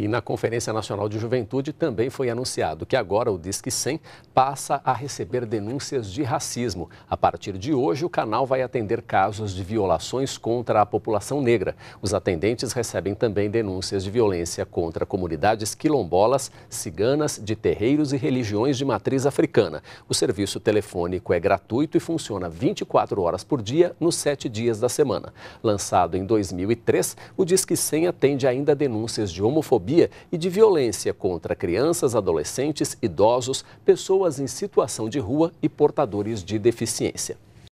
E na Conferência Nacional de Juventude também foi anunciado que agora o Disque 100 passa a receber denúncias de racismo. A partir de hoje, o canal vai atender casos de violações contra a população negra. Os atendentes recebem também denúncias de violência contra comunidades quilombolas, ciganas, de terreiros e religiões de matriz africana. O serviço telefônico é gratuito e funciona 24 horas por dia nos sete dias da semana. Lançado em 2003, o Disque 100 atende ainda denúncias de homofobia homofobia e de violência contra crianças, adolescentes, idosos, pessoas em situação de rua e portadores de deficiência.